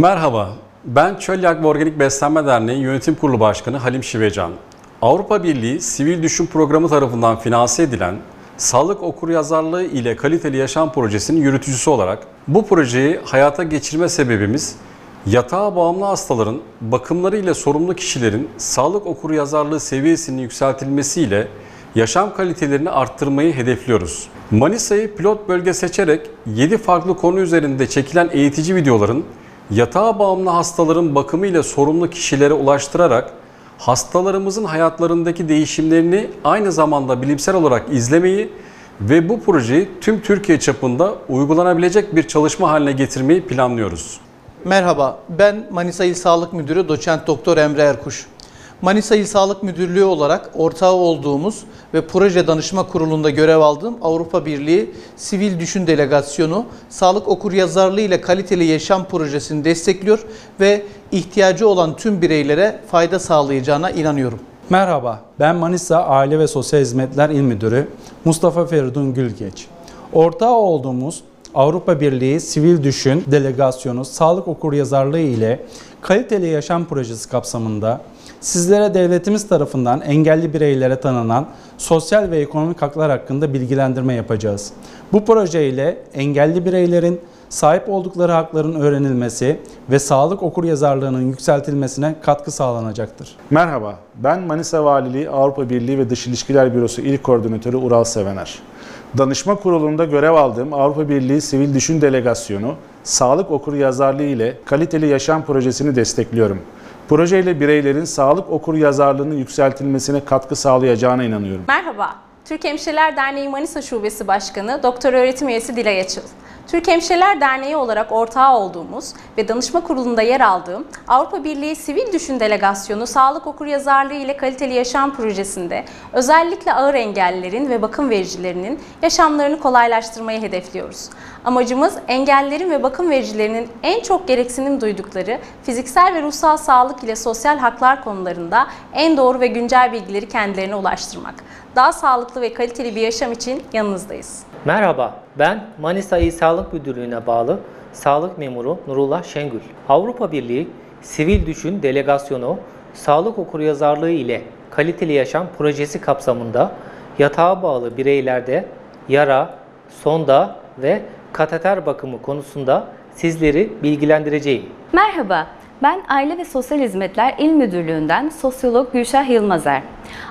Merhaba, ben Çölyak ve Organik Beslenme Derneği Yönetim Kurulu Başkanı Halim Şivecan. Avrupa Birliği Sivil Düşün Programı tarafından finanse edilen Sağlık Okuryazarlığı ile Kaliteli Yaşam Projesi'nin yürütücüsü olarak bu projeyi hayata geçirme sebebimiz yatağa bağımlı hastaların bakımları ile sorumlu kişilerin sağlık okuryazarlığı seviyesinin yükseltilmesiyle yaşam kalitelerini arttırmayı hedefliyoruz. Manisa'yı pilot bölge seçerek 7 farklı konu üzerinde çekilen eğitici videoların yatağa bağımlı hastaların bakımı ile sorumlu kişilere ulaştırarak hastalarımızın hayatlarındaki değişimlerini aynı zamanda bilimsel olarak izlemeyi ve bu projeyi tüm Türkiye çapında uygulanabilecek bir çalışma haline getirmeyi planlıyoruz. Merhaba, ben Manisa İl Sağlık Müdürü Doçent Doktor Emre Erkuş. Manisa İl Sağlık Müdürlüğü olarak ortağı olduğumuz ve proje danışma kurulunda görev aldığım Avrupa Birliği Sivil Düşün Delegasyonu sağlık okuryazarlığı ile kaliteli yaşam projesini destekliyor ve ihtiyacı olan tüm bireylere fayda sağlayacağına inanıyorum. Merhaba, ben Manisa Aile ve Sosyal Hizmetler İl Müdürü Mustafa Feridun Gülgeç. Ortağı olduğumuz Avrupa Birliği Sivil Düşün Delegasyonu Sağlık Okur Okuryazarlığı ile Kaliteli Yaşam Projesi kapsamında sizlere devletimiz tarafından engelli bireylere tanınan sosyal ve ekonomik haklar hakkında bilgilendirme yapacağız. Bu proje ile engelli bireylerin sahip oldukları hakların öğrenilmesi ve sağlık okur okuryazarlığının yükseltilmesine katkı sağlanacaktır. Merhaba, ben Manisa Valiliği Avrupa Birliği ve Dış İlişkiler Bürosu İl Koordinatörü Ural Sevener. Danışma Kurulu'nda görev aldığım Avrupa Birliği Sivil Düşün Delegasyonu, sağlık okur yazarlığı ile kaliteli yaşam projesini destekliyorum. Projeyle bireylerin sağlık okur yazarlığının yükseltilmesine katkı sağlayacağına inanıyorum. Merhaba, Türk Hemşireler Derneği Manisa Şubesi Başkanı Doktor Öğretim Üyesi Dilay Açıl. Türk Hemşireler Derneği olarak ortağı olduğumuz ve danışma kurulunda yer aldığım Avrupa Birliği Sivil Düşün Delegasyonu Sağlık Okuryazarlığı ile Kaliteli Yaşam Projesi'nde özellikle ağır engellilerin ve bakım vericilerinin yaşamlarını kolaylaştırmayı hedefliyoruz. Amacımız engellilerin ve bakım vericilerinin en çok gereksinim duydukları fiziksel ve ruhsal sağlık ile sosyal haklar konularında en doğru ve güncel bilgileri kendilerine ulaştırmak. Daha sağlıklı ve kaliteli bir yaşam için yanınızdayız. Merhaba, ben Manisa İl Sağlık Müdürlüğü'ne bağlı Sağlık Memuru Nurullah Şengül. Avrupa Birliği Sivil Düşün Delegasyonu Sağlık Okuryazarlığı ile Kaliteli Yaşam Projesi kapsamında yatağa bağlı bireylerde yara, sonda ve kateter bakımı konusunda sizleri bilgilendireceğim. Merhaba, ben Aile ve Sosyal Hizmetler İl Müdürlüğü'nden sosyolog Gülşah Yılmazer.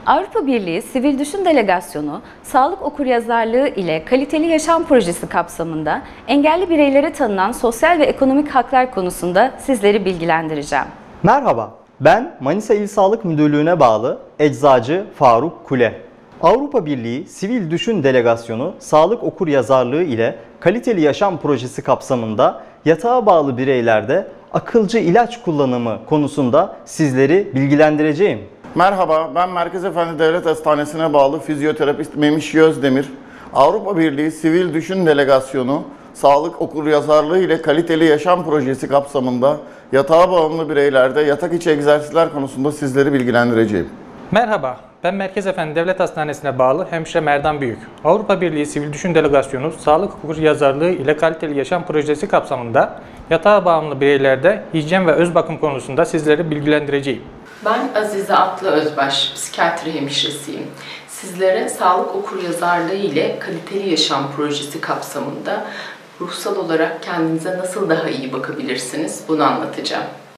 Avrupa Birliği Sivil Düşün Delegasyonu, sağlık okuryazarlığı ile kaliteli yaşam projesi kapsamında engelli bireylere tanınan sosyal ve ekonomik haklar konusunda sizleri bilgilendireceğim. Merhaba, ben Manisa İl Sağlık Müdürlüğü'ne bağlı eczacı Faruk Kule. Avrupa Birliği Sivil Düşün Delegasyonu sağlık okuryazarlığı ile kaliteli yaşam projesi kapsamında yatağa bağlı bireylerde akılcı ilaç kullanımı konusunda sizleri bilgilendireceğim. Merhaba, ben Merkez Efendi Devlet Hastanesi'ne bağlı fizyoterapist Memiş Gözdemir. Avrupa Birliği Sivil Düşün Delegasyonu sağlık okuryazarlığı ile kaliteli yaşam projesi kapsamında yatağa bağımlı bireylerde yatak içi egzersizler konusunda sizleri bilgilendireceğim. Merhaba, ben Merkez Efendi Devlet Hastanesi'ne bağlı hemşire Merdan Büyük. Avrupa Birliği Sivil Düşün Delegasyonu Sağlık Hukuku Yazarlığı ile Kaliteli Yaşam Projesi kapsamında yatağa bağımlı bireylerde hijyen ve öz bakım konusunda sizleri bilgilendireceğim. Ben Azize Atlı Özbaş, psikiyatri hemşiresiyim. Sizlere sağlık okur yazarlığı ile kaliteli yaşam projesi kapsamında ruhsal olarak kendinize nasıl daha iyi bakabilirsiniz bunu anlatacağım.